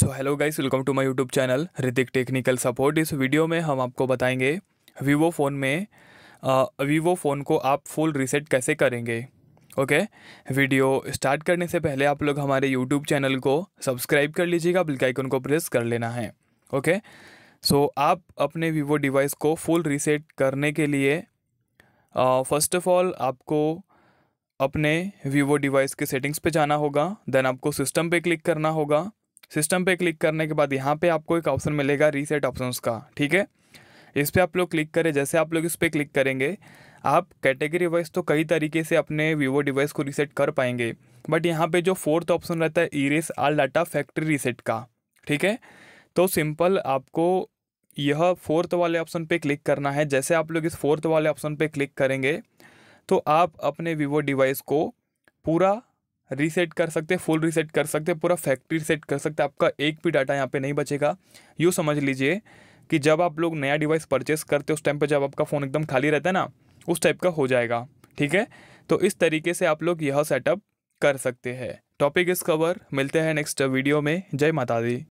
so hello guys welcome to my YouTube channel Hrithik technical support इस video में हम आपको बताएंगे वीवो फ़ोन में वीवो फ़ोन को आप फुल रीसेट कैसे करेंगे ओके वीडियो स्टार्ट करने से पहले आप लोग हमारे यूट्यूब चैनल को सब्सक्राइब कर लीजिएगा बिल्कुल आइकन को प्रेस कर लेना है ओके सो आप अपने वीवो डिवाइस को फुल रीसेट करने के लिए फर्स्ट ऑफ ऑल आपको अपने वीवो डिवाइस के सेटिंग्स पे जाना होगा देन आपको सिस्टम पे क्लिक करना होगा सिस्टम पे क्लिक करने के बाद यहाँ पे आपको एक ऑप्शन मिलेगा रीसेट ऑप्शंस का ठीक है इस पर आप लोग क्लिक करें जैसे आप लोग इस पर क्लिक करेंगे आप कैटेगरी वाइज तो कई तरीके से अपने वीवो डिवाइस को रीसेट कर पाएंगे बट यहाँ पे जो फोर्थ ऑप्शन रहता है erase all data factory reset का ठीक है तो सिंपल आपको यह फोर्थ वाले ऑप्शन पे क्लिक करना है जैसे आप लोग इस फोर्थ वाले ऑप्शन पे क्लिक करेंगे तो आप अपने वीवो डिवाइस को पूरा रीसेट कर सकते फुल रीसेट कर सकते पूरा फैक्ट्री सेट कर सकते आपका एक भी डाटा यहाँ पे नहीं बचेगा यूँ समझ लीजिए कि जब आप लोग नया डिवाइस परचेस करते उस टाइम पे जब आपका फ़ोन एकदम खाली रहता है ना उस टाइप का हो जाएगा ठीक है तो इस तरीके से आप लोग यह सेटअप कर सकते हैं टॉपिक इस कवर मिलते हैं नेक्स्ट वीडियो में जय माता दी